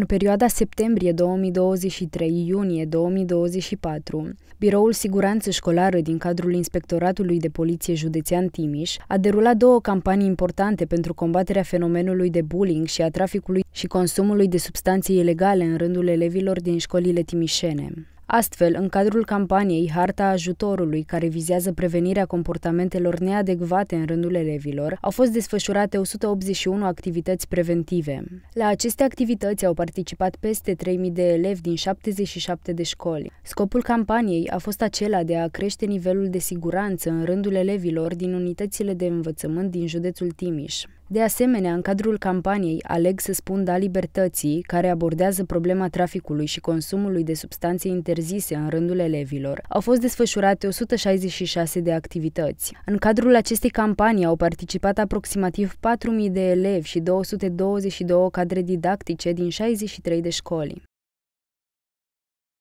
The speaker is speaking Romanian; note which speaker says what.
Speaker 1: În perioada septembrie 2023-iunie 2024, Biroul Siguranță Școlară din cadrul Inspectoratului de Poliție Județean Timiș a derulat două campanii importante pentru combaterea fenomenului de bullying și a traficului și consumului de substanțe ilegale în rândul elevilor din școlile timișene. Astfel, în cadrul campaniei Harta Ajutorului, care vizează prevenirea comportamentelor neadecvate în rândul elevilor, au fost desfășurate 181 activități preventive. La aceste activități au participat peste 3.000 de elevi din 77 de școli. Scopul campaniei a fost acela de a crește nivelul de siguranță în rândul elevilor din unitățile de învățământ din județul Timiș. De asemenea, în cadrul campaniei Aleg să spun da libertății, care abordează problema traficului și consumului de substanțe interzise în rândul elevilor, au fost desfășurate 166 de activități. În cadrul acestei campanii au participat aproximativ 4.000 de elevi și 222 cadre didactice din 63 de școli.